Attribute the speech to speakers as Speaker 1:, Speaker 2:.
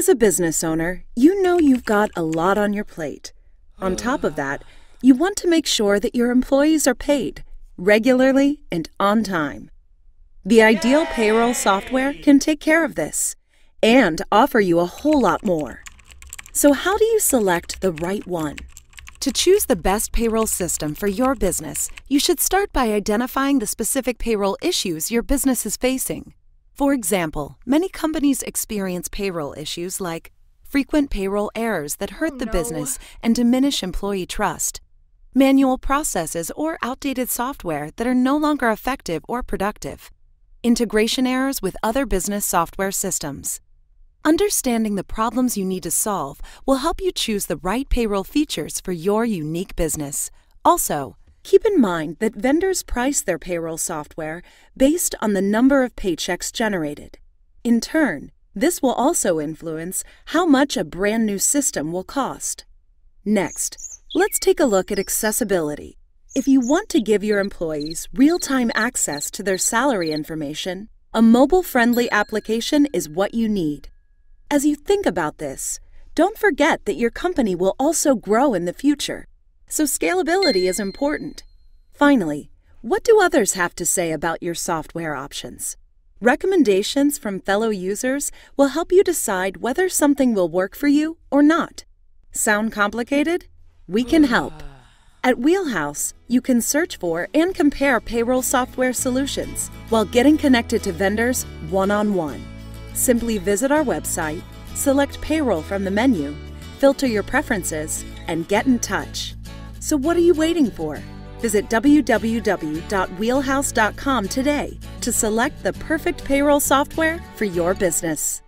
Speaker 1: As a business owner, you know you've got a lot on your plate. On top of that, you want to make sure that your employees are paid regularly and on time. The ideal payroll software can take care of this and offer you a whole lot more. So, how do you select the right one? To choose the best payroll system for your business, you should start by identifying the specific payroll issues your business is facing. For example, many companies experience payroll issues like frequent payroll errors that hurt oh, the no. business and diminish employee trust, manual processes or outdated software that are no longer effective or productive, integration errors with other business software systems. Understanding the problems you need to solve will help you choose the right payroll features for your unique business. Also, Keep in mind that vendors price their payroll software based on the number of paychecks generated. In turn, this will also influence how much a brand new system will cost. Next, let's take a look at accessibility. If you want to give your employees real-time access to their salary information, a mobile-friendly application is what you need. As you think about this, don't forget that your company will also grow in the future so scalability is important. Finally, what do others have to say about your software options? Recommendations from fellow users will help you decide whether something will work for you or not. Sound complicated? We can help. At Wheelhouse, you can search for and compare payroll software solutions while getting connected to vendors one on one. Simply visit our website, select Payroll from the menu, filter your preferences, and get in touch. So what are you waiting for? Visit www.wheelhouse.com today to select the perfect payroll software for your business.